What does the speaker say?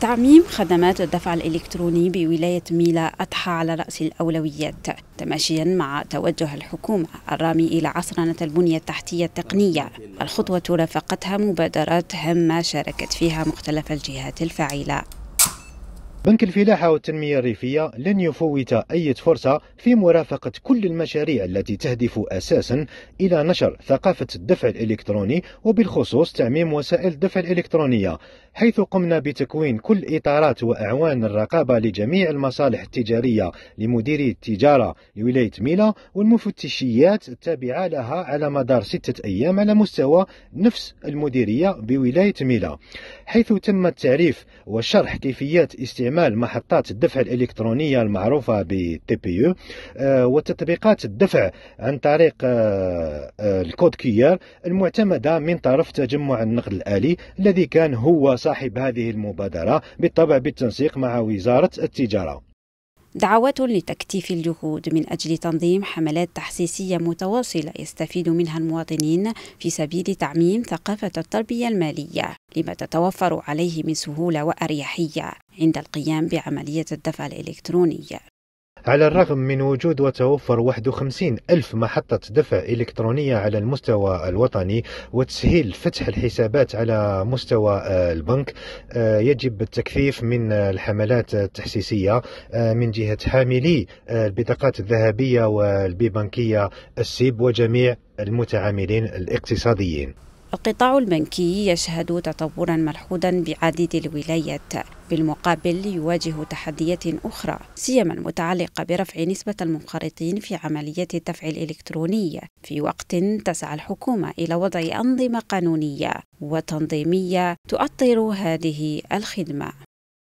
تعميم خدمات الدفع الإلكتروني بولاية ميلا أضحى على رأس الأولويات تماشيا مع توجه الحكومة الرامي إلى عصرنة البنية التحتية التقنية الخطوة رافقتها مبادرات هامة شاركت فيها مختلف الجهات الفاعلة بنك الفلاحة والتنمية الريفية لن يفوت أي فرصة في مرافقة كل المشاريع التي تهدف أساسا إلى نشر ثقافة الدفع الإلكتروني وبالخصوص تعميم وسائل الدفع الإلكترونية حيث قمنا بتكوين كل إطارات وأعوان الرقابة لجميع المصالح التجارية لمديري التجارة لولاية ميلا والمفتشيات التابعة لها على مدار ستة أيام على مستوى نفس المديرية بولاية ميلا حيث تم التعريف وشرح كيفيات استعمال استعمال محطات الدفع الإلكترونية المعروفة ب TPU آه، وتطبيقات الدفع عن طريق آه، آه، الكود كيار المعتمدة من طرف تجمع النقد الآلي الذي كان هو صاحب هذه المبادرة بالطبع بالتنسيق مع وزارة التجارة دعوات لتكثيف الجهود من أجل تنظيم حملات تحسيسية متواصلة يستفيد منها المواطنين في سبيل تعميم ثقافة التربية المالية لما تتوفر عليه من سهولة وأريحية عند القيام بعملية الدفع الإلكتروني على الرغم من وجود وتوفر 51 ألف محطة دفع إلكترونية على المستوى الوطني وتسهيل فتح الحسابات على مستوى البنك آه، يجب التكثيف من الحملات التحسيسية آه، من جهة حاملي البطاقات الذهبية والبيبنكية السيب وجميع المتعاملين الاقتصاديين القطاع البنكي يشهد تطورا ملحوظا بعديد الولايات بالمقابل يواجه تحديات أخرى سيما المتعلقة برفع نسبة المنخرطين في عملية الدفع الإلكتروني في وقت تسعى الحكومة إلى وضع أنظمة قانونية وتنظيمية تؤطر هذه الخدمة